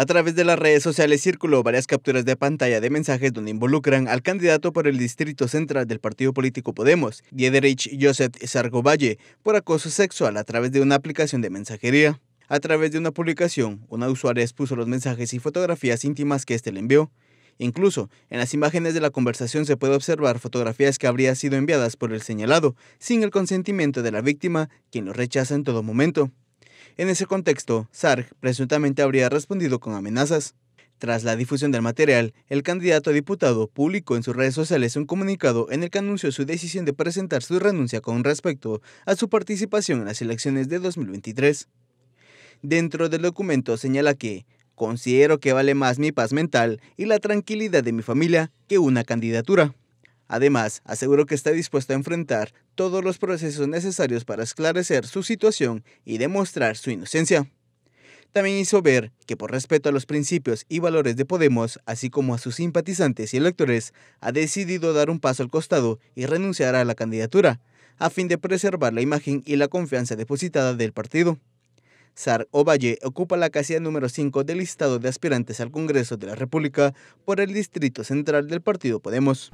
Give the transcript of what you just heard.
A través de las redes sociales circuló varias capturas de pantalla de mensajes donde involucran al candidato por el Distrito Central del partido político Podemos, Diederich Joseph Sargovalle, por acoso sexual a través de una aplicación de mensajería. A través de una publicación, una usuaria expuso los mensajes y fotografías íntimas que éste le envió. Incluso, en las imágenes de la conversación se puede observar fotografías que habrían sido enviadas por el señalado, sin el consentimiento de la víctima, quien lo rechaza en todo momento. En ese contexto, Sarg presuntamente habría respondido con amenazas. Tras la difusión del material, el candidato a diputado publicó en sus redes sociales un comunicado en el que anunció su decisión de presentar su renuncia con respecto a su participación en las elecciones de 2023. Dentro del documento señala que considero que vale más mi paz mental y la tranquilidad de mi familia que una candidatura. Además, aseguró que está dispuesto a enfrentar todos los procesos necesarios para esclarecer su situación y demostrar su inocencia. También hizo ver que por respeto a los principios y valores de Podemos, así como a sus simpatizantes y electores, ha decidido dar un paso al costado y renunciar a la candidatura, a fin de preservar la imagen y la confianza depositada del partido. Sar Ovalle ocupa la casilla número 5 del listado de aspirantes al Congreso de la República por el Distrito Central del Partido Podemos.